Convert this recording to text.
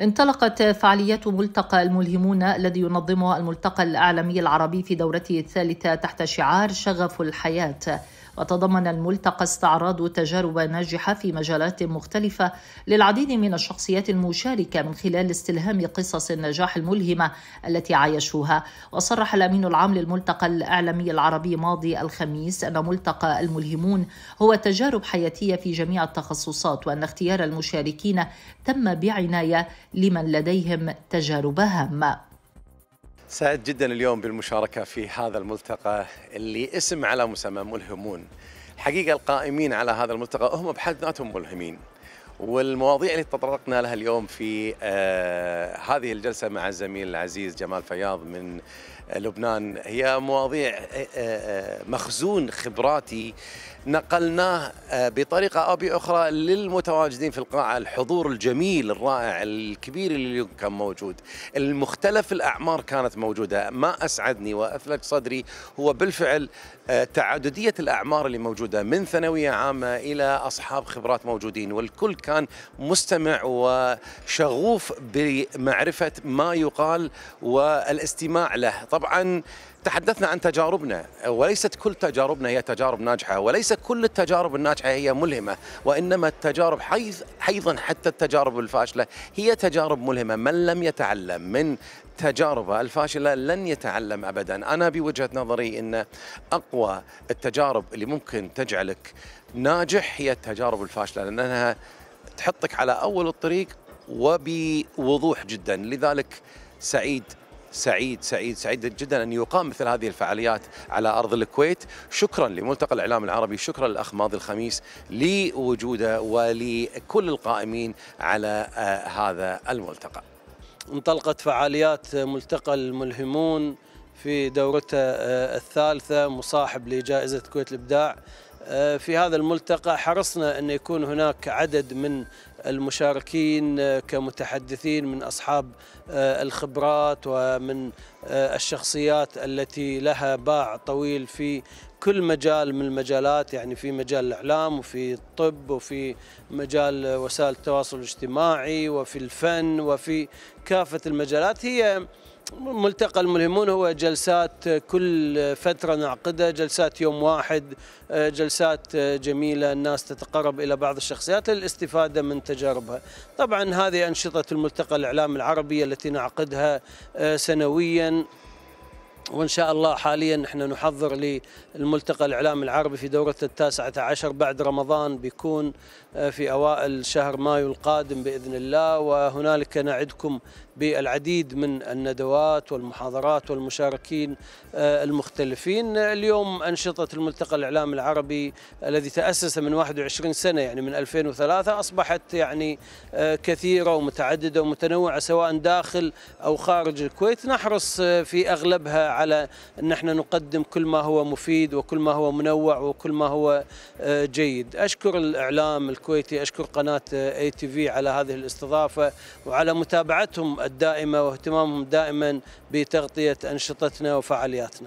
انطلقت فعاليات ملتقى الملهمون الذي ينظمه الملتقى الإعلامي العربي في دورته الثالثة تحت شعار شغف الحياة وتضمن الملتقى استعراض تجارب ناجحة في مجالات مختلفة للعديد من الشخصيات المشاركة من خلال استلهام قصص النجاح الملهمة التي عايشوها وصرح الأمين العام للملتقى الإعلامي العربي ماضي الخميس أن ملتقى الملهمون هو تجارب حياتية في جميع التخصصات وأن اختيار المشاركين تم بعناية لمن لديهم تجارب هامة سعد جدا اليوم بالمشاركة في هذا الملتقى اللي اسم على مسمى ملهمون الحقيقة القائمين على هذا الملتقى هم بحد ذاتهم ملهمين والمواضيع اللي تطرقنا لها اليوم في آه هذه الجلسة مع الزميل العزيز جمال فياض من آه، لبنان هي مواضيع آه, آه، مخزون خبراتي نقلناه آه، بطريقة أو بأخرى للمتواجدين في القاعة الحضور الجميل الرائع الكبير اللي كان موجود المختلف الأعمار كانت موجودة ما أسعدني وأثلج صدري هو بالفعل تعددية الأعمار اللي موجودة من ثانوية عامة إلى أصحاب خبرات موجودين والكل كان كان مستمع وشغوف بمعرفة ما يقال والاستماع له طبعا تحدثنا عن تجاربنا وليست كل تجاربنا هي تجارب ناجحة وليس كل التجارب الناجحة هي ملهمة وإنما التجارب حيث أيضا حتى التجارب الفاشلة هي تجارب ملهمة من لم يتعلم من تجاربه الفاشلة لن يتعلم أبدا أنا بوجهة نظري أن أقوى التجارب اللي ممكن تجعلك ناجح هي التجارب الفاشلة لأنها تحطك على أول الطريق وبوضوح جدا لذلك سعيد سعيد سعيد سعيد جدا ان يقام مثل هذه الفعاليات على ارض الكويت شكرا لملتقى الاعلام العربي شكرا للاخ ماضي الخميس لوجوده ولكل القائمين على آه، هذا الملتقى انطلقت فعاليات ملتقى الملهمون في دورته آه، الثالثه مصاحب لجائزه كويت الابداع آه، في هذا الملتقى حرصنا أن يكون هناك عدد من المشاركين آه، كمتحدثين من أصحاب آه، الخبرات ومن آه، الشخصيات التي لها باع طويل في كل مجال من المجالات يعني في مجال الإعلام وفي الطب وفي مجال وسائل التواصل الاجتماعي وفي الفن وفي كافة المجالات هي ملتقى الملهمون هو جلسات كل فترة نعقدها جلسات يوم واحد جلسات جميلة الناس تتقرب إلى بعض الشخصيات للاستفادة من تجربة تجاربها طبعا هذه أنشطة الملتقى الإعلام العربي التي نعقدها آه، سنويا وإن شاء الله حاليا نحن نحضر للملتقى الإعلام العربي في دورة التاسعة عشر بعد رمضان بيكون آه، في أوائل شهر مايو القادم بإذن الله وهنالك نعدكم بالعديد من الندوات والمحاضرات والمشاركين آه، المختلفين اليوم أنشطة الملتقى الإعلام العربي الذي تأسس من 21 سنة يعني من 2003 أصبحت يعني آه، كثيرة ومتعددة ومتنوعة سواء داخل أو خارج الكويت نحرص آه، في أغلبها على أن احنا نقدم كل ما هو مفيد وكل ما هو منوع وكل ما هو جيد أشكر الإعلام الكويتي أشكر قناة اي تي في على هذه الاستضافة وعلى متابعتهم الدائمة واهتمامهم دائما بتغطية أنشطتنا وفعالياتنا